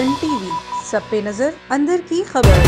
world TV सब पे नज़र अंदर की खबर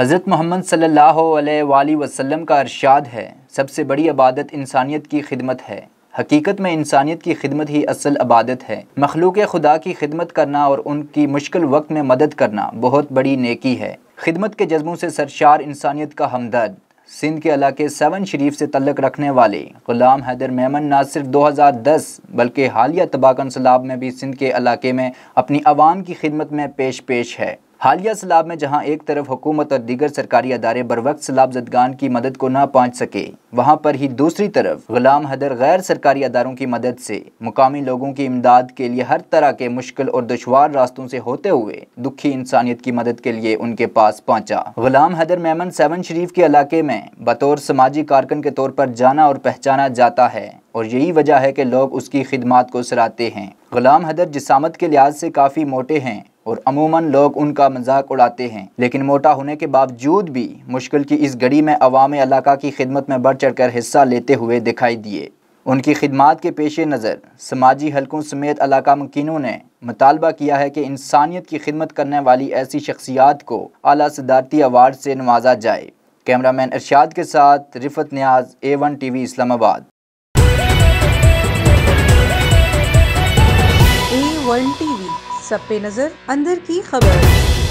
हज़रत मोहम्मद सल्लल्लाहु अलैहि वसल्लम का अरशाद है सबसे बड़ी आबादत इंसानियत की खिदमत है हकीकत में इंसानियत की खिदमत ही असल आबादत है मखलूक खुदा की खिदमत करना और उनकी मुश्किल वक्त में मदद करना बहुत बड़ी नेकी है खिदमत के जज्बों से सरशार इंसानियत का हमदर्द सिंध के इलाके सेवन शरीफ से तल्लक रखने वाले गुलाम हैदर मेमन ना सिर्फ 2010 बल्कि हालिया तबाकन सलाब में भी सिंध के इलाके में अपनी आवाम की खिदमत में पेश पेश है हालिया सैलाब में जहां एक तरफ हुकूमत और दीगर सरकारी अदारे बर वक्त सैलाब जदगान की मदद को ना पहुंच सके वहां पर ही दूसरी तरफ गुलाम हदर गैर सरकारी अदारों की मदद से मुकामी लोगों की इमदाद के लिए हर तरह के मुश्किल और दुशवार रास्तों से होते हुए दुखी इंसानियत की मदद के लिए उनके पास पहुंचा गुलाम हदर मेमन सेवन शरीफ के इलाके में बतौर समाजी कारकन के तौर पर जाना और पहचाना जाता है और यही वजह है कि लोग उसकी खिदमत को सराते हैं गुलाम हैदर जिसामत के लिहाज से काफ़ी मोटे हैं और अमूमन लोग उनका मजाक उड़ाते हैं लेकिन मोटा होने के बावजूद भी मुश्किल की इस घड़ी में अवाम इलाका की खिदमत में बढ़ चढ़ कर हिस्सा लेते हुए दिखाई दिए उनकी खिदमत के पेश नज़र समाजी हलकों समेत अलाका मकिनों ने मतालबा किया है कि इंसानियत की खिदमत करने वाली ऐसी शख्सियात को अली सदारती अवार्ड से नवाजा जाए कैमरा मैन इर्शाद के साथ Rifat Niaz A one T V Islamabad सब पे नजर अंदर की खबर